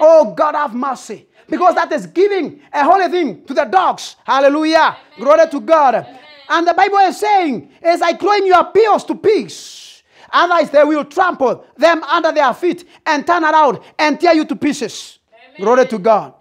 Oh, God, have mercy. Because that is giving a holy thing to the dogs. Hallelujah. Glory to God. And the Bible is saying, as I claim your peers to pigs, otherwise they will trample them under their feet and turn around and tear you to pieces. Glory to God.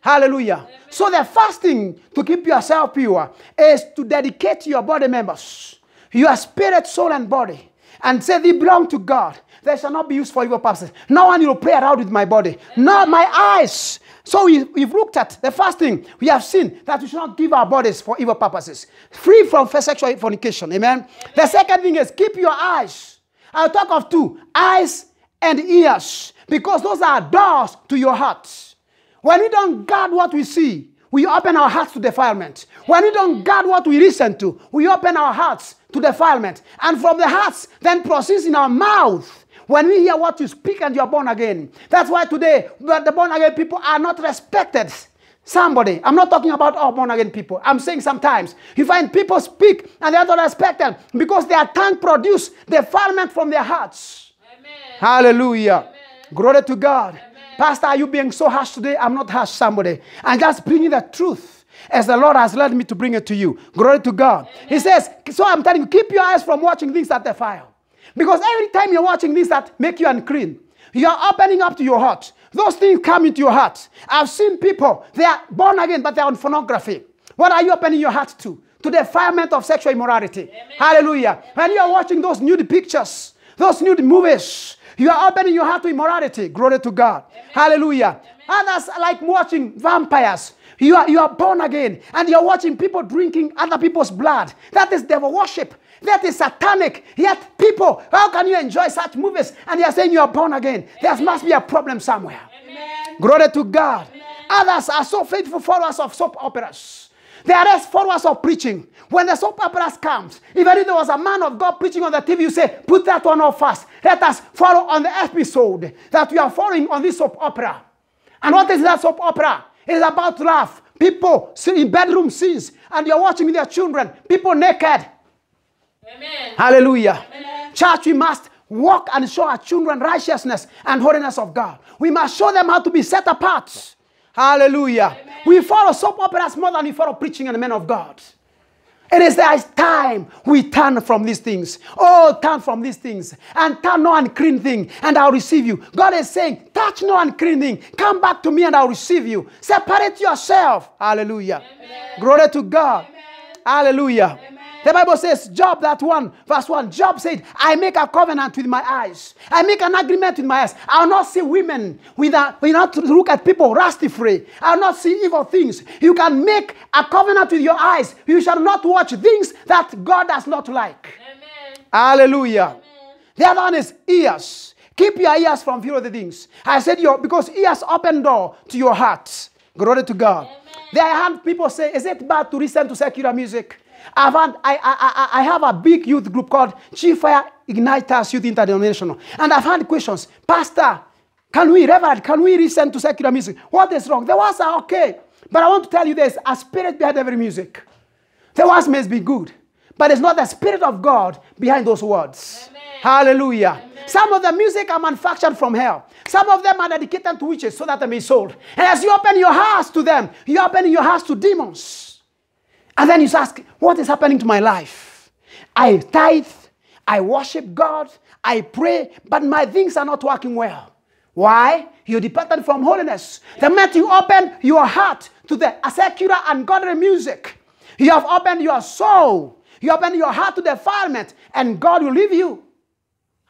Hallelujah. So the first thing to keep yourself pure is to dedicate your body members, your spirit, soul, and body, and say they belong to God. They shall not be used for evil purposes. No one will play around with my body. No, my eyes. So we, have looked at the first thing we have seen that we should not give our bodies for evil purposes. Free from sexual fornication. Amen. Amen. The second thing is keep your eyes. I'll talk of two eyes and ears because those are doors to your heart. When we don't guard what we see, we open our hearts to defilement. When we don't guard what we listen to, we open our hearts to defilement. And from the hearts then proceeds in our mouth when we hear what you speak and you are born again, that's why today the born again people are not respected. Somebody, I'm not talking about all born again people. I'm saying sometimes you find people speak and they are not respected because their tongue produce defilement from their hearts. Amen. Hallelujah. Amen. Glory to God. Amen. Pastor, are you being so harsh today? I'm not harsh, somebody. I'm just bringing the truth as the Lord has led me to bring it to you. Glory to God. Amen. He says, So I'm telling you, keep your eyes from watching things that defile. Because every time you're watching this, that make you unclean, you are opening up to your heart. Those things come into your heart. I've seen people, they are born again, but they're on pornography. What are you opening your heart to? To the defilement of sexual immorality. Amen. Hallelujah. Amen. When you are watching those nude pictures, those nude movies, you are opening your heart to immorality. Glory to God. Amen. Hallelujah. Others are like watching vampires. You are, you are born again and you're watching people drinking other people's blood. That is devil worship. That is satanic. Yet, people, how can you enjoy such movies? And you're saying you are born again. Amen. There must be a problem somewhere. Amen. Glory to God. Amen. Others are so faithful followers of soap operas. They are as followers of preaching. When the soap operas comes, even if there was a man of God preaching on the TV, you say, put that one off first. Let us follow on the episode that we are following on this soap opera. And what is that soap opera? It is about love. People in bedroom scenes, and you're watching with your children. People naked. Amen. Hallelujah. Amen. Church, we must walk and show our children righteousness and holiness of God. We must show them how to be set apart. Hallelujah. Amen. We follow soap operas more than we follow preaching and the men of God. It is the time we turn from these things. Oh, turn from these things and turn no unclean thing, and I'll receive you. God is saying, touch no unclean thing. Come back to me, and I'll receive you. Separate yourself. Hallelujah. Amen. Glory to God. Amen. Hallelujah. The Bible says, Job, that one, verse one. Job said, I make a covenant with my eyes. I make an agreement with my eyes. I'll not see women without, you look at people rusty free. I'll not see evil things. You can make a covenant with your eyes. You shall not watch things that God does not like. Amen. Hallelujah. Amen. The other one is ears. Keep your ears from fear of the things. I said your because ears open door to your heart. Glory to God. Amen. There I people say, is it bad to listen to secular music? I've had, I, I, I, I have a big youth group called Chief Fire Igniters Youth Interdenominational. And I've had questions. Pastor, can we, Reverend, can we listen to secular music? What is wrong? The words are okay. But I want to tell you there's a spirit behind every music. The words may be good, but it's not the spirit of God behind those words. Amen. Hallelujah. Amen. Some of the music are manufactured from hell. Some of them are dedicated to witches so that they may be sold. And as you open your hearts to them, you open your hearts to demons. And then you ask, what is happening to my life? I tithe, I worship God, I pray, but my things are not working well. Why? You departed from holiness. The minute you open your heart to the secular and godly music, you have opened your soul, you open your heart to defilement, and God will leave you.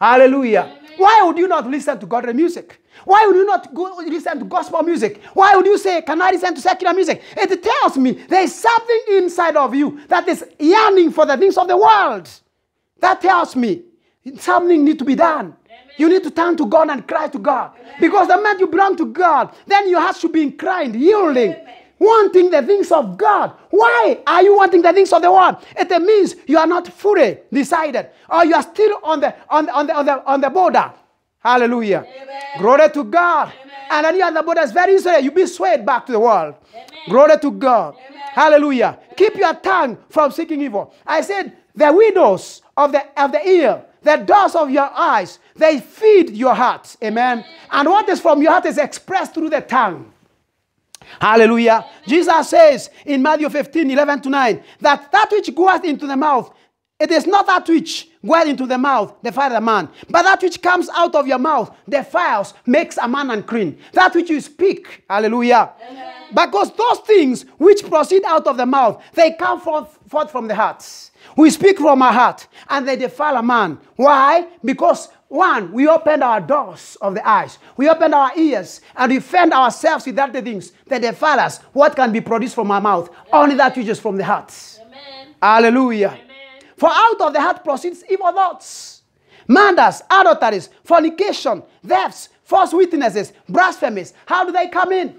Hallelujah. Why would you not listen to godly music? Why would you not go listen to gospel music? Why would you say, Can I listen to secular music? It tells me there is something inside of you that is yearning for the things of the world. That tells me something needs to be done. Amen. You need to turn to God and cry to God. Amen. Because the moment you belong to God, then your heart should be inclined, yielding. Amen wanting the things of God. Why are you wanting the things of the world? It means you are not fully decided or you are still on the, on, the, on the, on the, on the border. Hallelujah. Amen. Glory to God. Amen. And then you on the border, it's very easy. You be swayed back to the world. Amen. Glory to God. Amen. Hallelujah. Keep your tongue from seeking evil. I said, the widows of the, of the ear, the doors of your eyes, they feed your heart. Amen. And what is from your heart is expressed through the tongue. Hallelujah. Jesus says in Matthew 15, 11 to 9, that that which goeth into the mouth, it is not that which goeth into the mouth defiles a man, but that which comes out of your mouth defiles, makes a man unclean. That which you speak, hallelujah. Amen. Because those things which proceed out of the mouth, they come forth, forth from the hearts. We speak from our heart, and they defile a man. Why? Because one, we opened our doors of the eyes, we opened our ears, and we fend ourselves with that the things that defile us. What can be produced from our mouth? Amen. Only that which is from the heart. Amen. Hallelujah. Amen. For out of the heart proceeds evil thoughts, murders, adulteries, fornication, thefts, false witnesses, blasphemies. How do they come in?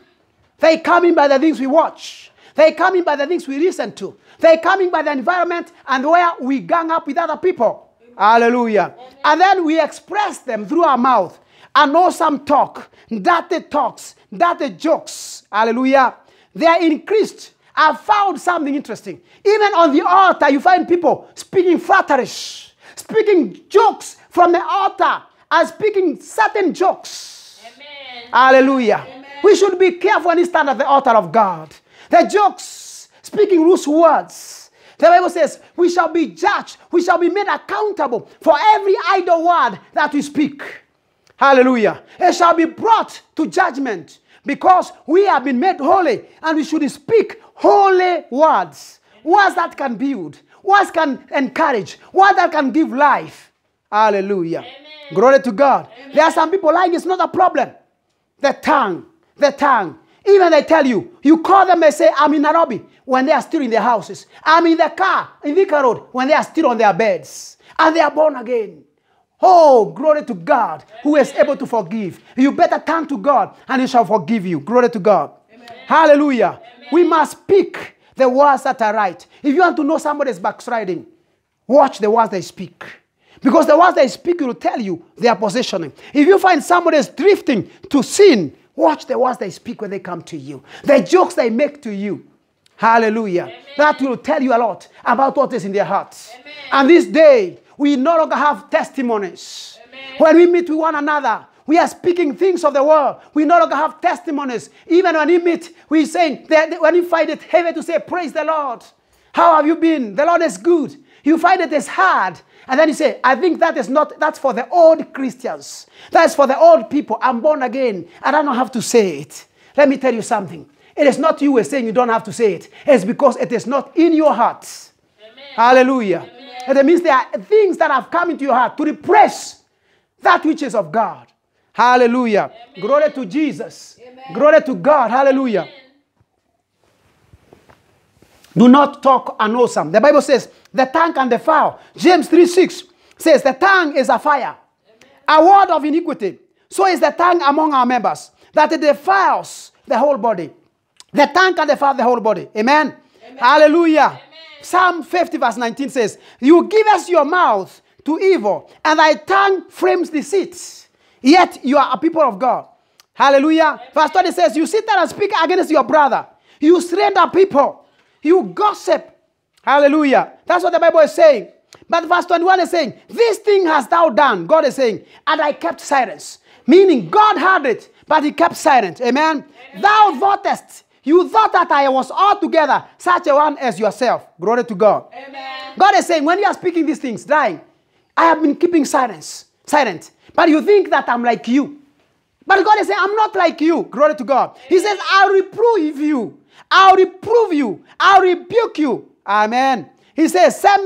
They come in by the things we watch. They come in by the things we listen to. They come in by the environment and where we gang up with other people. Hallelujah. Amen. And then we express them through our mouth. And awesome talk, that the talks, that the jokes. Hallelujah. They are increased. I found something interesting. Even on the altar, you find people speaking flatterish, speaking jokes from the altar, and speaking certain jokes. Amen. Hallelujah. Amen. We should be careful when we stand at the altar of God. The jokes, speaking loose words, the Bible says, We shall be judged, we shall be made accountable for every idle word that we speak. Hallelujah. It shall be brought to judgment because we have been made holy and we should speak holy words. Words that can build, words can encourage, words that can give life. Hallelujah. Amen. Glory to God. Amen. There are some people lying, it's not a problem. The tongue, the tongue. Even they tell you, you call them and say, I'm in Nairobi, when they are still in their houses. I'm in the car, in Vika Road, when they are still on their beds. And they are born again. Oh, glory to God, who is able to forgive. You better turn to God, and he shall forgive you. Glory to God. Amen. Hallelujah. Amen. We must speak the words that are right. If you want to know somebody is backsliding, watch the words they speak. Because the words they speak will tell you their positioning. If you find somebody is drifting to sin, Watch the words they speak when they come to you, the jokes they make to you. Hallelujah. Amen. That will tell you a lot about what is in their hearts. Amen. And this day, we no longer have testimonies. Amen. When we meet with one another, we are speaking things of the world. We no longer have testimonies. Even when we meet, we saying that when you find it heavy to say, Praise the Lord. How have you been? The Lord is good. You find it is hard and then you say, I think that is not, that's for the old Christians. That's for the old people. I'm born again. And I don't have to say it. Let me tell you something. It is not you who is saying you don't have to say it. It's because it is not in your heart. Amen. Hallelujah. Amen. It means there are things that have come into your heart to repress that which is of God. Hallelujah. Amen. Glory to Jesus. Glory to God. Hallelujah. Do not talk awesome. The Bible says, the tongue and the fire. James 3 6 says, the tongue is a fire, a word of iniquity. So is the tongue among our members, that it defiles the whole body. The tongue can defile the whole body. Amen. Amen. Hallelujah. Amen. Psalm 50, verse 19 says, You give us your mouth to evil, and thy tongue frames deceit. Yet you are a people of God. Hallelujah. Amen. Verse 20 says, You sit there and speak against your brother. You slander people. You gossip. Hallelujah. That's what the Bible is saying. But verse 21 is saying, This thing hast thou done, God is saying, and I kept silence. Meaning, God heard it, but he kept silent. Amen. Amen. Thou thoughtest, you thought that I was altogether such a one as yourself. Glory to God. Amen. God is saying, When you are speaking these things, dying, I have been keeping silence, silent. But you think that I'm like you. But God is saying, I'm not like you. Glory to God. Amen. He says, I reprove you. I'll reprove you. I'll rebuke you. Amen. He says, set,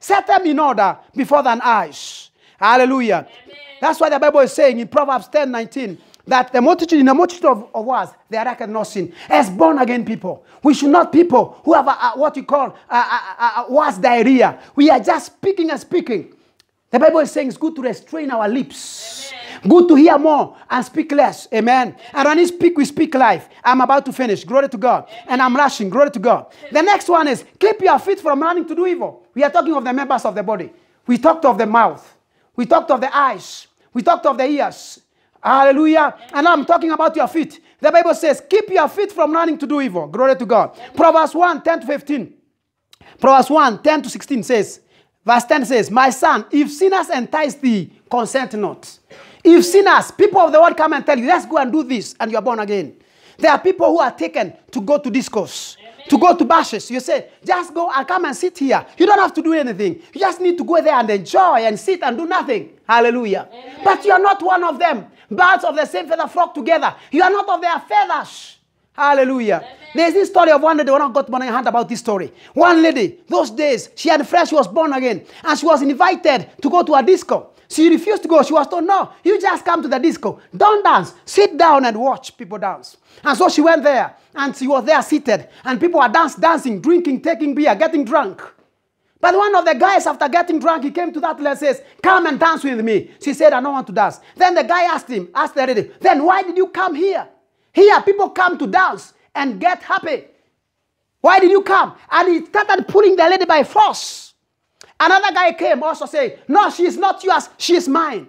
set them in order before thine eyes. Hallelujah. Amen. That's why the Bible is saying in Proverbs 10 19 that the multitude, in a multitude of, of us, they are recognizing as born again people. We should not people who have a, a, what you call a, a, a diarrhea. We are just speaking and speaking. The Bible is saying it's good to restrain our lips. Amen. Good to hear more and speak less. Amen. And when you speak, we speak life. I'm about to finish. Glory to God. And I'm rushing. Glory to God. The next one is keep your feet from running to do evil. We are talking of the members of the body. We talked of the mouth. We talked of the eyes. We talked of the ears. Hallelujah. And I'm talking about your feet. The Bible says, keep your feet from running to do evil. Glory to God. Proverbs 1, 10 to 15. Proverbs 1, 10 to 16 says, verse 10 says, My son, if sinners entice thee, consent not. If sinners, people of the world come and tell you, let's go and do this, and you are born again. There are people who are taken to go to discos, Amen. to go to bashes. You say, just go and come and sit here. You don't have to do anything. You just need to go there and enjoy and sit and do nothing. Hallelujah. Amen. But you are not one of them. Birds of the same feather flock together. You are not of their feathers. Hallelujah. Amen. There's this story of one lady, when I got money, in hand about this story. One lady, those days, she had a friend, she was born again, and she was invited to go to a disco. She refused to go. She was told, no, you just come to the disco. Don't dance. Sit down and watch people dance. And so she went there and she was there seated. And people were dance, dancing, drinking, taking beer, getting drunk. But one of the guys, after getting drunk, he came to that lady and says, come and dance with me. She said, I don't want to dance. Then the guy asked him, asked the lady, then why did you come here? Here, people come to dance and get happy. Why did you come? And he started pulling the lady by force. Another guy came also saying, No, she is not yours, she is mine.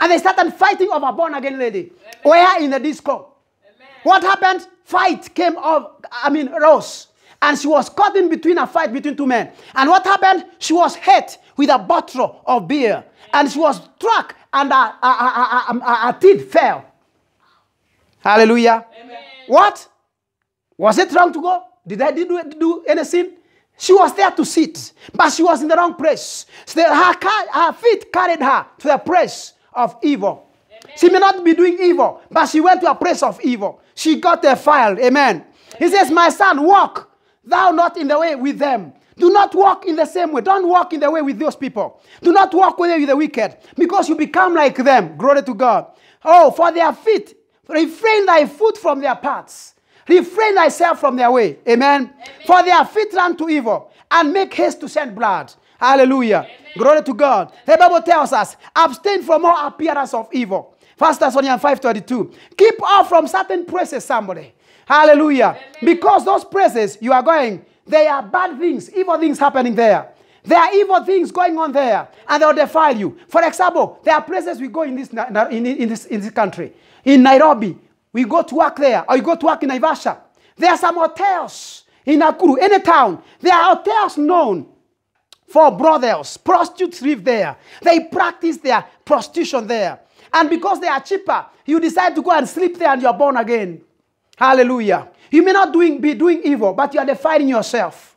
And they started fighting over born again lady. Amen. Where in the disco? Amen. What happened? Fight came of. I mean, rose. And she was caught in between a fight between two men. And what happened? She was hit with a bottle of beer. And she was struck and her, her teeth fell. Hallelujah. Amen. What? Was it wrong to go? Did I do, do any sin? She was there to sit, but she was in the wrong place. So her, her feet carried her to the place of evil. Amen. She may not be doing evil, but she went to a place of evil. She got a file. Amen. He says, My son, walk thou not in the way with them. Do not walk in the same way. Don't walk in the way with those people. Do not walk with the wicked, because you become like them. Glory to God. Oh, for their feet, refrain thy foot from their paths. Refrain thyself from their way. Amen. Amen. For their feet run to evil and make haste to send blood. Hallelujah. Amen. Glory to God. The Bible tells us, abstain from all appearance of evil. 1 Thessalonians 5.22. Keep off from certain places, somebody. Hallelujah. Amen. Because those places you are going, they are bad things, evil things happening there. There are evil things going on there, and they'll defile you. For example, there are places we go in this, in, in, this, in this country. In Nairobi, we go to work there, or you go to work in Naivasha. There are some hotels in Nakuru, any town. There are hotels known for brothels. Prostitutes live there. They practice their prostitution there. And because they are cheaper, you decide to go and sleep there and you're born again. Hallelujah. You may not doing, be doing evil, but you are defiling yourself.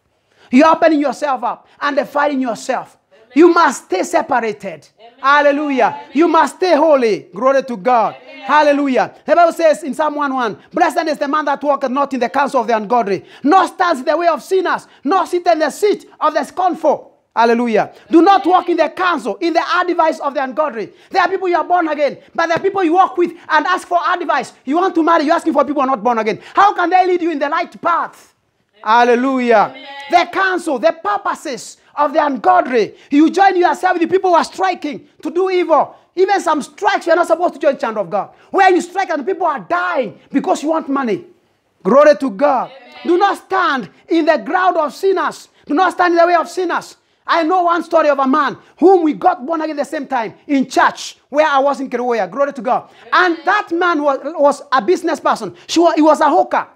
You're opening yourself up and defiling yourself. Amen. You must stay separated. Amen. Hallelujah. Amen. You must stay holy. Glory to God. Hallelujah. The Bible says in Psalm one, Blessed is the man that walketh not in the counsel of the ungodly, nor stands in the way of sinners, nor sit in the seat of the scornful. Hallelujah. Do not walk in the counsel, in the advice of the ungodly. There are people you are born again, but there are people you walk with and ask for advice. You want to marry, you're asking for people who are not born again. How can they lead you in the right path? Hallelujah. The counsel, the purposes of the ungodly. You join yourself with the people who are striking to do evil, even some strikes, you're not supposed to join chant of God. Where you strike and people are dying because you want money. Glory to God. Amen. Do not stand in the ground of sinners. Do not stand in the way of sinners. I know one story of a man whom we got born again at the same time in church where I was in Keruoya. Glory to God. Amen. And that man was, was a business person. She was, he was a hawker.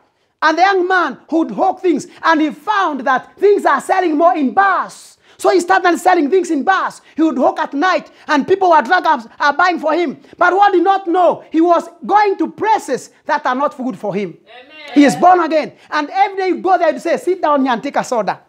And the young man would hawk things. And he found that things are selling more in bars so he started selling things in bars. He would walk at night and people were drug are buying for him. But what did not know, he was going to places that are not good for him. Amen. He is born again. And every day you go there, you say, sit down here and take a soda.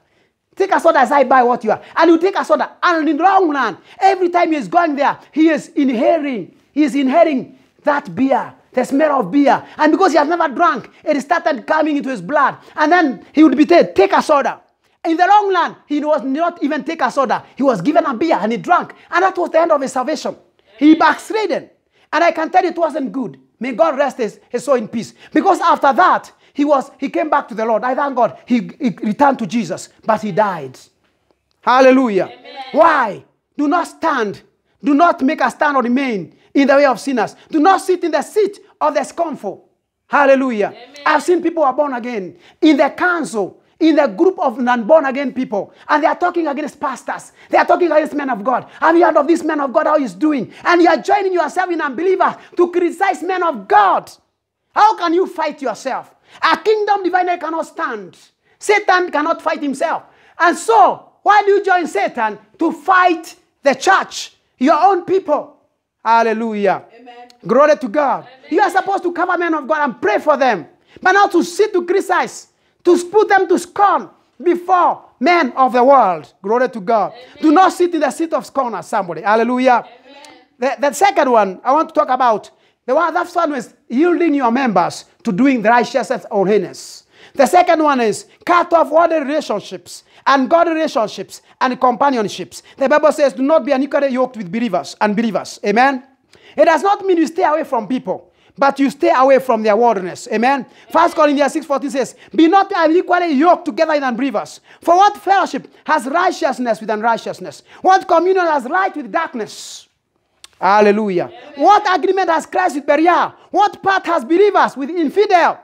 Take a soda as I buy what you are. And you take a soda. And in the long run, every time he is going there, he is inhering, He is inhering that beer the smell of beer. And because he has never drunk, it started coming into his blood. And then he would be said, take a soda. In the long run, he was not even take a soda. He was given a beer and he drank. And that was the end of his salvation. He backslidden. And I can tell you it wasn't good. May God rest his, his soul in peace. Because after that, he was he came back to the Lord. I thank God. He, he returned to Jesus, but he died. Hallelujah. Amen. Why? Do not stand. Do not make a stand or remain in the way of sinners. Do not sit in the seat of the scornful. Hallelujah. Amen. I've seen people who are born again in the council in the group of non-born again people. And they are talking against pastors. They are talking against men of God. Have you heard of this man of God, how he's doing? And you are joining yourself in unbelievers to criticize men of God. How can you fight yourself? A kingdom divine cannot stand. Satan cannot fight himself. And so, why do you join Satan? To fight the church, your own people. Hallelujah. Amen. Glory to God. Amen. You are supposed to cover men of God and pray for them. But not to sit to criticize to put them to scorn before men of the world. Glory to God. Amen. Do not sit in the seat of scorn as somebody. Hallelujah. The, the, second one I want to talk about, the one, that's one is yielding your members to doing the righteousness or holiness. The second one is cut off worldly relationships and God relationships and companionships. The Bible says, do not be unequally yoked with believers and believers. Amen. It does not mean you stay away from people but you stay away from their wilderness. Amen. First Corinthians 6:14 says, Be not unequally yoked together in unbelievers. For what fellowship has righteousness with unrighteousness? What communion has light with darkness? Hallelujah. Amen. What agreement has Christ with Beria? What part has believers with infidel?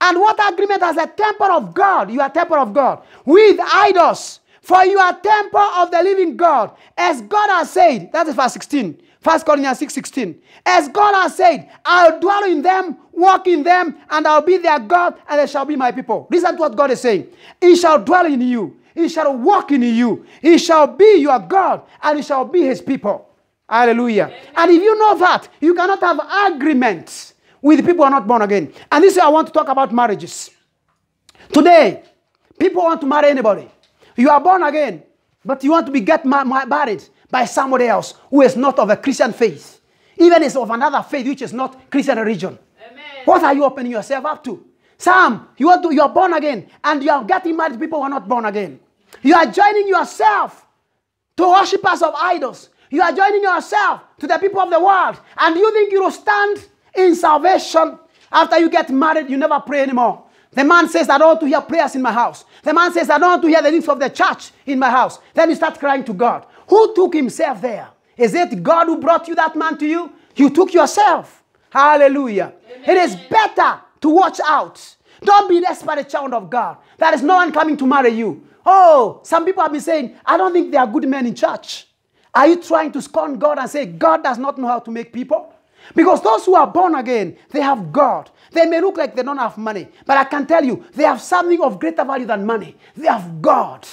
And what agreement has the temple of God, You are temple of God, with idols? For you are temple of the living God, as God has said. That is verse 16. First Corinthians six sixteen. As God has said, I'll dwell in them, walk in them, and I'll be their God, and they shall be my people. Listen to what God is saying. He shall dwell in you, he shall walk in you, he shall be your God, and he shall be his people. Hallelujah. Amen. And if you know that, you cannot have agreements with people who are not born again. And this is I want to talk about marriages. Today, people want to marry anybody. You are born again, but you want to be get married by somebody else who is not of a Christian faith, even is of another faith which is not Christian religion. Amen. What are you opening yourself up to? Sam, you are, you are born again and you are getting married people who are not born again. You are joining yourself to worshippers of idols. You are joining yourself to the people of the world. And you think you will stand in salvation after you get married, you never pray anymore. The man says, I don't want to hear prayers in my house. The man says, I don't want to hear the things of the church in my house. Then you start crying to God. Who took himself there? Is it God who brought you that man to you? You took yourself. Hallelujah. Amen. It is better to watch out. Don't be desperate, child of God. There is no one coming to marry you. Oh, some people have been saying, I don't think they are good men in church. Are you trying to scorn God and say, God does not know how to make people? Because those who are born again, they have God. They may look like they don't have money, but I can tell you, they have something of greater value than money. They have God.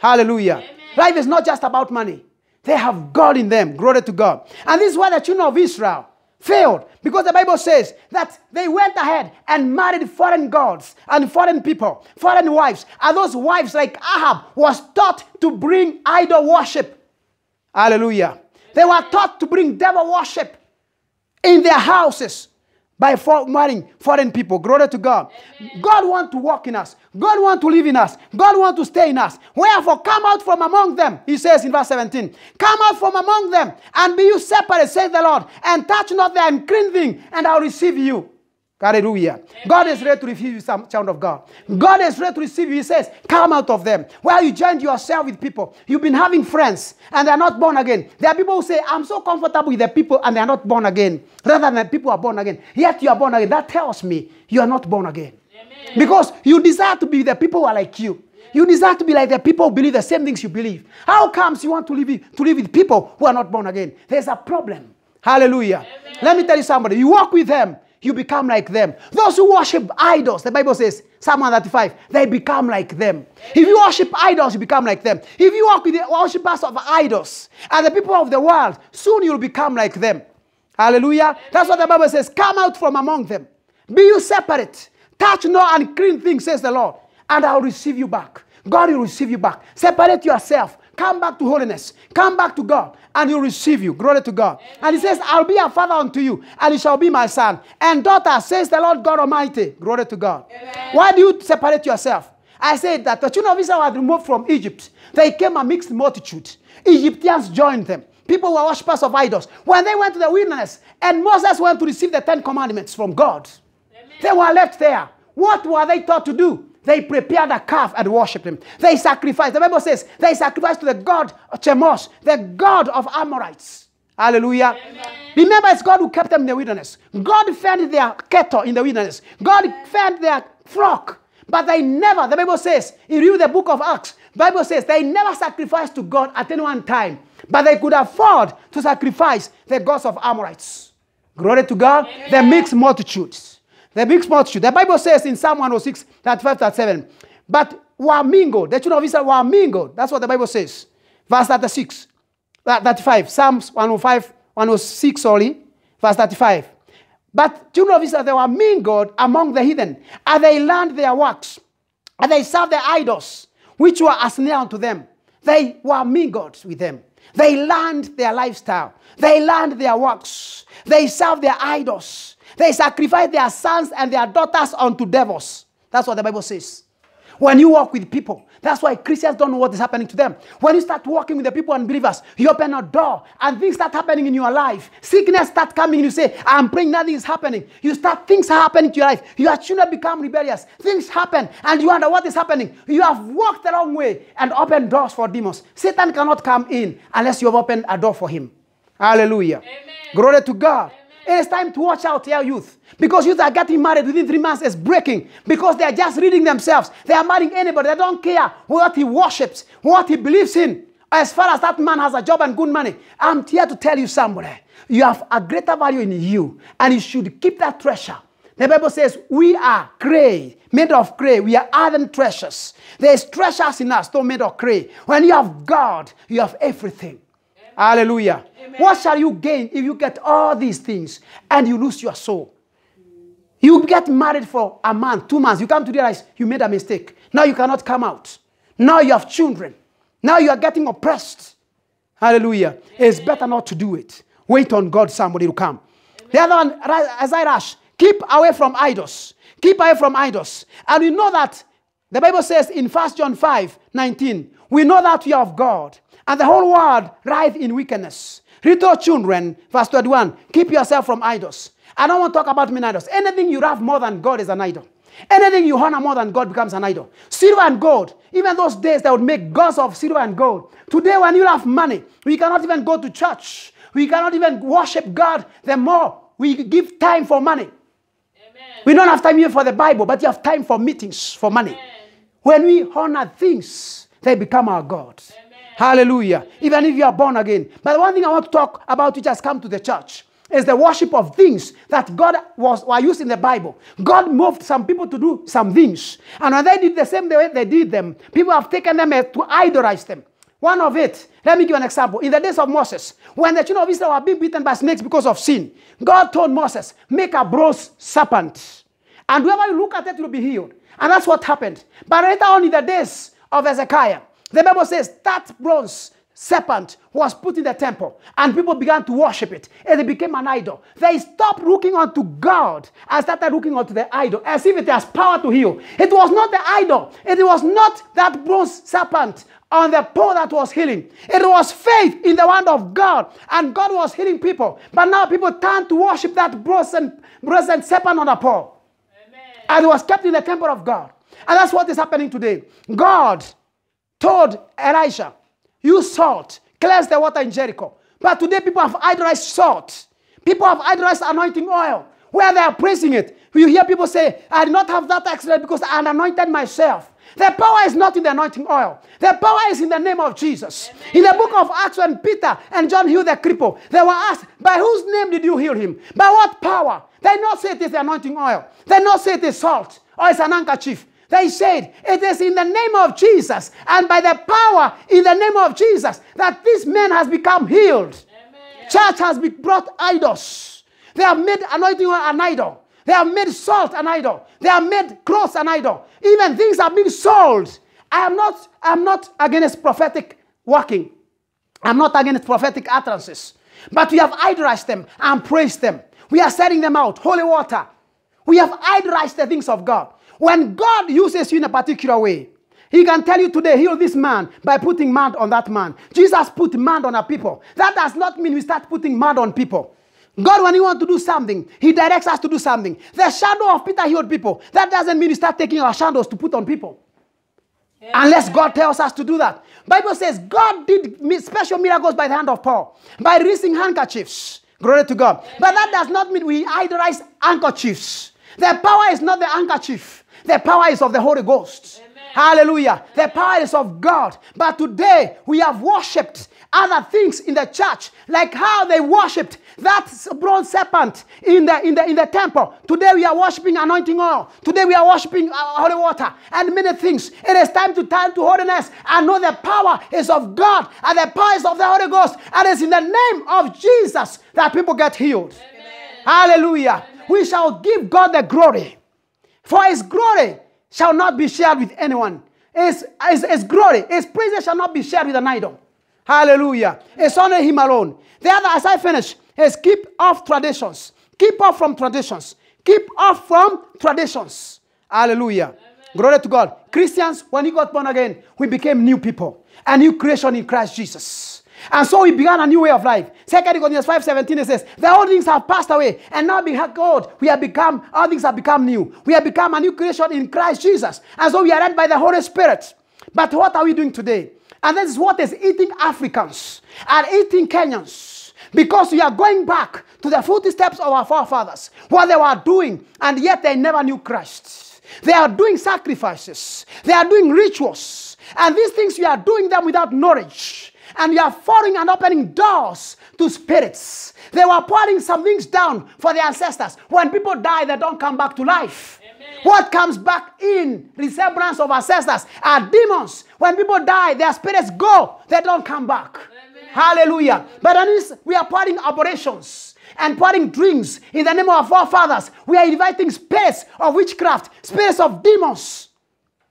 Hallelujah. Amen. Life is not just about money. They have God in them. Glory to God. And this is why the children of Israel failed because the Bible says that they went ahead and married foreign gods and foreign people, foreign wives. And those wives, like Ahab, was taught to bring idol worship. Hallelujah. They were taught to bring devil worship in their houses by marrying foreign people. Glory to God. Amen. God want to walk in us. God want to live in us. God want to stay in us. Wherefore, come out from among them, he says in verse 17. Come out from among them and be you separate, says the Lord, and touch not them, unclean thing, and I'll receive you. Hallelujah. God is ready to receive you, child of God. God is ready to receive you. He says, Come out of them. Where you joined yourself with people. You've been having friends and they're not born again. There are people who say, I'm so comfortable with the people and they're not born again. Rather than people are born again. Yet you are born again. That tells me you are not born again. Amen. Because you desire to be the people who are like you. You desire to be like the people who believe the same things you believe. How comes you want to live, to live with people who are not born again? There's a problem. Hallelujah. Amen. Let me tell you somebody, you walk with them you become like them. Those who worship idols, the Bible says, Psalm 135, they become like them. If you worship idols, you become like them. If you walk with the worshippers of idols and the people of the world, soon you'll become like them. Hallelujah. That's what the Bible says. Come out from among them. Be you separate. Touch no unclean thing, says the Lord, and I'll receive you back. God will receive you back. Separate yourself. Come back to holiness. Come back to God, and He'll receive you. Glory to God. Amen. And He says, I'll be a father unto you, and He shall be my son. And daughter, says the Lord God Almighty. Glory to God. Amen. Why do you separate yourself? I said that the children of Israel were removed from Egypt. They came a mixed multitude. Egyptians joined them. People were worshippers of idols. When they went to the wilderness, and Moses went to receive the Ten Commandments from God, Amen. they were left there. What were they taught to do? They prepared a calf and worshipped him. They sacrificed. The Bible says they sacrificed to the god Chemosh, the god of Amorites. Hallelujah. Amen. Remember, it's God who kept them in the wilderness. God fed their cattle in the wilderness. God fed their flock. But they never, the Bible says, if you read the book of Acts, Bible says they never sacrificed to God at any one time. But they could afford to sacrifice the gods of Amorites. Glory to God. Amen. They mixed multitudes. The big spots you. The Bible says in Psalm 106, 35, 37, but were mingled. The children of Israel were mingled. That's what the Bible says. Verse 36, uh, 35, Psalms 105, 106, sorry, verse 35. But children of Israel, they were mingled among the heathen, and they learned their works, and they served their idols, which were as near unto them. They were mingled with them. They learned their lifestyle. They learned their works. They served their idols. They sacrifice their sons and their daughters unto devils. That's what the Bible says. When you walk with people, that's why Christians don't know what is happening to them. When you start walking with the people and believers, you open a door and things start happening in your life. Sickness start coming. You say, I'm praying, nothing is happening. You start, things are happening to your life. Your children become rebellious. Things happen and you wonder what is happening. You have walked the wrong way and opened doors for demons. Satan cannot come in unless you have opened a door for him. Hallelujah. Amen. Glory to God. Amen. It is time to watch out, dear youth. Because youth are getting married within three months is breaking. Because they are just reading themselves. They are marrying anybody. They don't care what he worships, what he believes in. As far as that man has a job and good money, I'm here to tell you somebody, you have a greater value in you. And you should keep that treasure. The Bible says, we are clay, made of clay. We are iron treasures. There is treasures in us, not made of clay. When you have God, you have everything. Amen. Hallelujah. Amen. What shall you gain if you get all these things and you lose your soul? You get married for a month, two months. You come to realize you made a mistake. Now you cannot come out. Now you have children. Now you are getting oppressed. Hallelujah. Amen. It's better not to do it. Wait on God, somebody to come. Amen. The other one, as I rush, keep away from idols. Keep away from idols. And we know that the Bible says in 1 John 5 19, we know that we are of God, and the whole world writhe in wickedness. Little children, verse 21, keep yourself from idols. I don't want to talk about mean idols. Anything you have more than God is an idol. Anything you honor more than God becomes an idol. Silver and gold, even those days that would make gods of silver and gold. Today, when you have money, we cannot even go to church. We cannot even worship God the more. We give time for money. Amen. We don't have time here for the Bible, but you have time for meetings, for money. Amen. When we honor things, they become our gods. Hallelujah. Even if you are born again. But one thing I want to talk about which has come to the church is the worship of things that God was were used in the Bible. God moved some people to do some things. And when they did the same way they did them, people have taken them to idolize them. One of it, let me give an example. In the days of Moses, when the children of Israel were being bitten by snakes because of sin, God told Moses, make a bronze serpent. And whoever you look at it will be healed. And that's what happened. But later on in the days of Ezekiah, the Bible says that bronze serpent was put in the temple and people began to worship it and it became an idol. They stopped looking unto God and started looking unto the idol as if it has power to heal. It was not the idol, it was not that bronze serpent on the pole that was healing. It was faith in the hand of God, and God was healing people. But now people turn to worship that bronze bronze serpent on the pole. Amen. And it was kept in the temple of God. And that's what is happening today. God told Elisha, use salt, cleanse the water in Jericho. But today people have idolized salt. People have idolized anointing oil. Where they are praising it, you hear people say, I did not have that accident because I anointed myself. The power is not in the anointing oil. The power is in the name of Jesus. Amen. In the book of Acts, when Peter and John healed the cripple, they were asked, By whose name did you heal him? By what power? They not say it is the anointing oil. They not say it is salt or it's an handkerchief. They said, It is in the name of Jesus and by the power in the name of Jesus that this man has become healed. Amen. Church has been brought idols. They have made anointing an idol. They have made salt an idol. They have made cross an idol. Even things are being sold. I am not, I'm not against prophetic walking. I'm not against prophetic utterances. But we have idolized them and praised them. We are setting them out. Holy water. We have idolized the things of God. When God uses you in a particular way, he can tell you today, heal this man by putting mud on that man. Jesus put mud on our people. That does not mean we start putting mud on people. God, when He wants to do something, He directs us to do something. The shadow of Peter healed people. That doesn't mean we start taking our shadows to put on people. Yeah. Unless God tells us to do that. Bible says God did special miracles by the hand of Paul, by raising handkerchiefs. Glory to God. Yeah. But that does not mean we idolize handkerchiefs. The power is not the handkerchief. The power is of the Holy Ghost. Amen. Hallelujah. Amen. The power is of God. But today we have worshipped other things in the church, like how they worshipped that bronze serpent in the, in the, in the temple. Today we are worshipping anointing oil. Today we are worshipping uh, holy water and many things. It is time to turn to holiness and know the power is of God and the power is of the Holy Ghost. And it's in the name of Jesus that people get healed. Amen. Hallelujah. We shall give God the glory. For his glory shall not be shared with anyone. His, his, his glory, his praise shall not be shared with an idol. Hallelujah. It's only him alone. The other, as I finish, is keep off traditions. Keep off from traditions. Keep off from traditions. Hallelujah. Amen. Glory to God. Christians, when you got born again, we became new people. A new creation in Christ Jesus. And so we began a new way of life. Second Corinthians 5 17, it says, The old things have passed away, and now behold, we have become, all things have become new. We have become a new creation in Christ Jesus. And so we are led by the Holy Spirit. But what are we doing today? And this is what is eating Africans and eating Kenyans. Because we are going back to the footsteps of our forefathers, what they were doing, and yet they never knew Christ. They are doing sacrifices, they are doing rituals, and these things we are doing them without knowledge and you are falling and opening doors to spirits. They were pouring some things down for their ancestors. When people die, they don't come back to life. Amen. What comes back in resemblance of ancestors are demons. When people die, their spirits go, they don't come back. Amen. Hallelujah. Amen. But least we are pouring operations and pouring drinks in the name of our forefathers. We are inviting spirits of witchcraft, spirits of demons.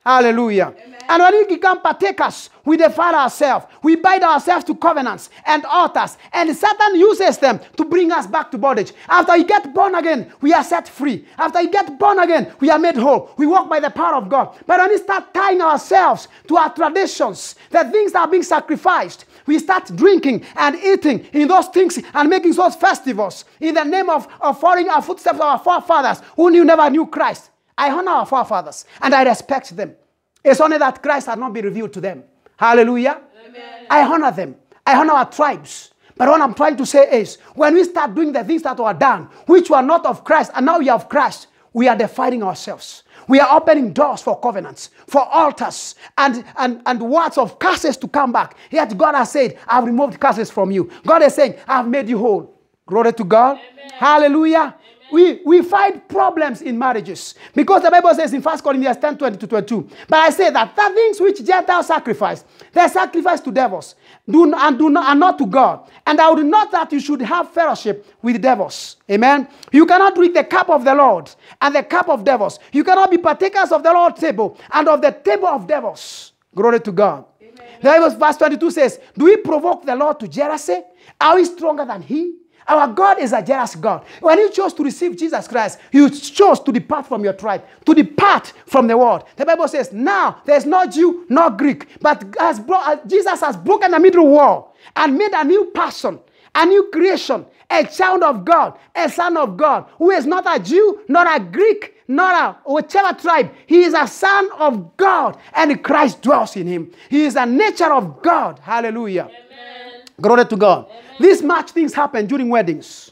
Hallelujah. Amen. And when we become partakers, we defile ourselves. We bind ourselves to covenants and altars. And Satan uses them to bring us back to bondage. After we get born again, we are set free. After we get born again, we are made whole. We walk by the power of God. But when we start tying ourselves to our traditions, the things that are being sacrificed, we start drinking and eating in those things and making those festivals in the name of, of following our footsteps of our forefathers who knew, never knew Christ. I honor our forefathers and I respect them. It's only that Christ had not been revealed to them. Hallelujah. Amen. I honor them. I honor our tribes. But what I'm trying to say is, when we start doing the things that were done, which were not of Christ, and now we have Christ, we are defiling ourselves. We are opening doors for covenants, for altars, and, and, and words of curses to come back. Yet God has said, I've removed curses from you. God is saying, I've made you whole. Glory to God. Amen. Hallelujah we, we find problems in marriages because the Bible says in 1 Corinthians 10 20 to 22. But I say that the things which Gentiles sacrifice, they sacrifice to devils do, and, do not, and not to God. And I would not that you should have fellowship with devils. Amen. You cannot drink the cup of the Lord and the cup of devils. You cannot be partakers of the Lord's table and of the table of devils. Glory to God. Amen. The Bible, verse 22 says, Do we provoke the Lord to jealousy? Are we stronger than He? Our God is a jealous God. When you chose to receive Jesus Christ, you chose to depart from your tribe, to depart from the world. The Bible says, now there's no Jew, no Greek, but has uh, Jesus has broken the middle wall and made a new person, a new creation, a child of God, a son of God, who is not a Jew, nor a Greek, nor a whichever tribe. He is a son of God, and Christ dwells in him. He is a nature of God. Hallelujah. Amen. Glory to God. Amen. These much things happen during weddings.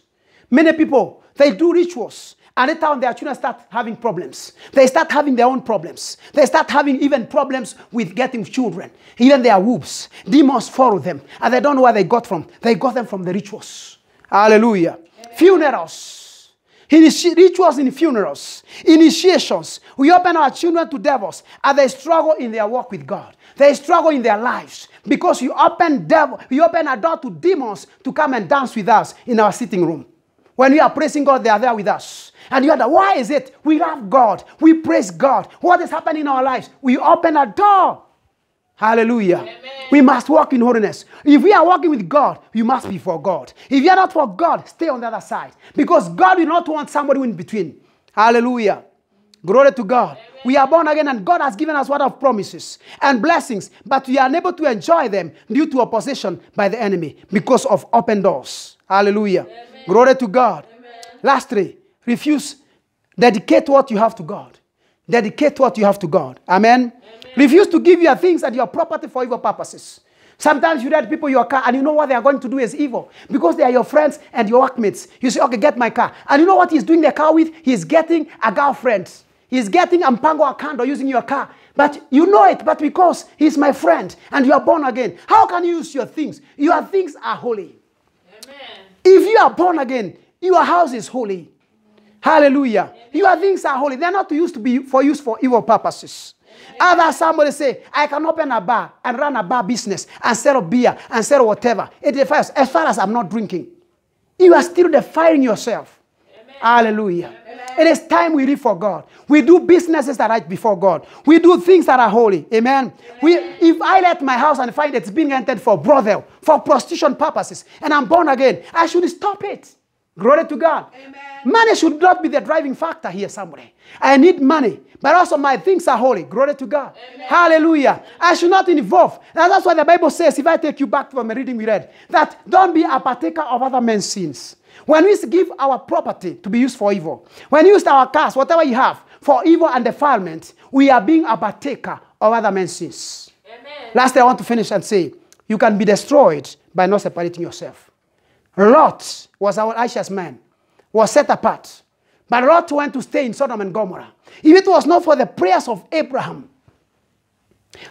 Many people, they do rituals. And later on, their children start having problems. They start having their own problems. They start having even problems with getting children. Even their whoops. Demons follow them. And they don't know where they got from. They got them from the rituals. Hallelujah. Amen. Funerals in rituals in funerals, initiations. We open our children to devils and they struggle in their work with God. They struggle in their lives because you open devil, We open a door to demons to come and dance with us in our sitting room. When we are praising God, they are there with us. And you wonder, why is it? We love God. We praise God. What is happening in our lives? We open a door Hallelujah. Amen. We must walk in holiness. If we are walking with God, you must be for God. If you are not for God, stay on the other side. Because God will not want somebody in between. Hallelujah. Glory to God. Amen. We are born again and God has given us what of promises and blessings, but we are unable to enjoy them due to opposition by the enemy because of open doors. Hallelujah. Amen. Glory to God. Lastly, refuse, dedicate what you have to God. Dedicate what you have to God. Amen? Amen. Refuse to give your things and your property for evil purposes. Sometimes you let people your car and you know what they are going to do is evil because they are your friends and your workmates. You say, okay, get my car. And you know what he's doing the car with? He's getting a girlfriend. He's getting a mpango akando using your car. But you know it, but because he's my friend and you are born again, how can you use your things? Your things are holy. Amen. If you are born again, your house is holy. Hallelujah. Amen. Your things are holy. They're not used to be for use for evil purposes. Amen. Other somebody say, I can open a bar and run a bar business and sell beer and sell whatever. It defiles as far as I'm not drinking. You are still defying yourself. Amen. Hallelujah. It is time we live for God. We do businesses that are right before God. We do things that are holy. Amen. We, if I let my house and find it's being rented for brothel, for prostitution purposes, and I'm born again, I should stop it. Glory to God. Amen. Money should not be the driving factor here, somewhere. I need money, but also my things are holy. Glory to God. Amen. Hallelujah. I should not involve. And that's why the Bible says, if I take you back from a reading we read, that don't be a partaker of other men's sins. When we give our property to be used for evil, when we use our cars, whatever you have, for evil and defilement, we are being a partaker of other men's sins. Amen. Lastly, I want to finish and say, you can be destroyed by not separating yourself. Lot was our righteous man, was set apart. But Lot went to stay in Sodom and Gomorrah. If it was not for the prayers of Abraham,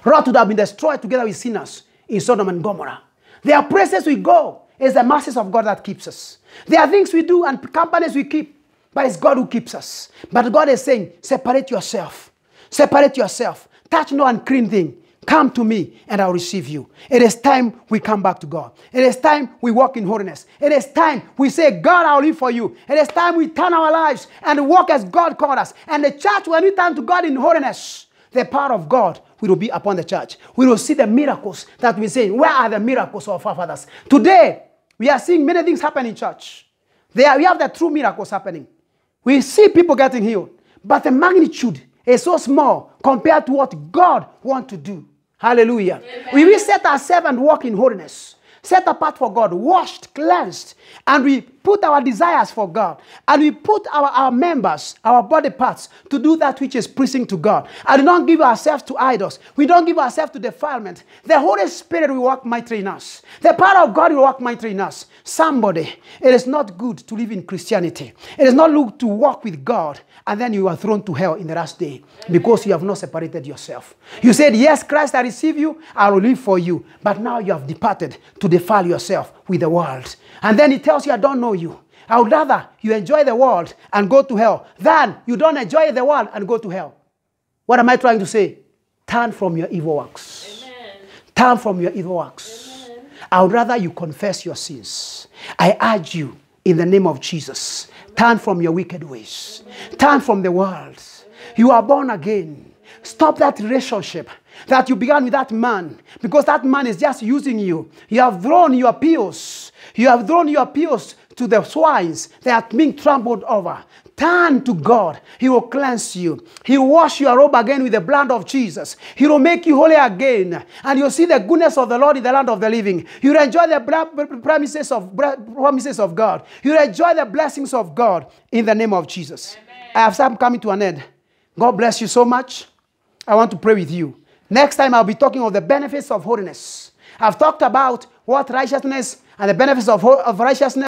Lot would have been destroyed together with sinners in Sodom and Gomorrah. There are places we go. It's the mercies of God that keeps us. There are things we do and companies we keep, but it's God who keeps us. But God is saying, separate yourself. Separate yourself. Touch no unclean thing. Come to me and I'll receive you. It is time we come back to God. It is time we walk in holiness. It is time we say, God, I'll live for you. It is time we turn our lives and walk as God called us. And the church, when we turn to God in holiness, the power of God will be upon the church. We will see the miracles that we say. Where are the miracles of our fathers? Today, we are seeing many things happen in church. There, we have the true miracles happening. We see people getting healed, but the magnitude is so small compared to what God wants to do. Hallelujah. Amen. We will set ourselves and walk in holiness, set apart for God, washed, cleansed, and we put our desires for God. And we put our, our members, our body parts, to do that which is pleasing to God. And we don't give ourselves to idols. We don't give ourselves to defilement. The Holy Spirit will work mightily in us. The power of God will work mightily in us. Somebody, it is not good to live in Christianity. It is not good to walk with God and then you are thrown to hell in the last day because you have not separated yourself. You said, Yes, Christ, I receive you, I will live for you. But now you have departed to defile yourself with the world. And then he tells you, I don't know you. I would rather you enjoy the world and go to hell than you don't enjoy the world and go to hell. What am I trying to say? Turn from your evil works. Amen. Turn from your evil works. Amen. I would rather you confess your sins. I urge you in the name of Jesus. Amen. Turn from your wicked ways. Turn from the world. You are born again. Stop that relationship that you began with that man because that man is just using you. You have thrown your appeals. You have thrown your appeals to the swines that are being trampled over. Turn to God. He will cleanse you. He will wash your robe again with the blood of Jesus. He will make you holy again. And you'll see the goodness of the Lord in the land of the living. You'll enjoy the promises of, promises of God. You'll enjoy the blessings of God in the name of Jesus. Amen. I have some coming to an end. God bless you so much. I want to pray with you. Next time I'll be talking of the benefits of holiness. I've talked about what righteousness and the benefits of, of righteousness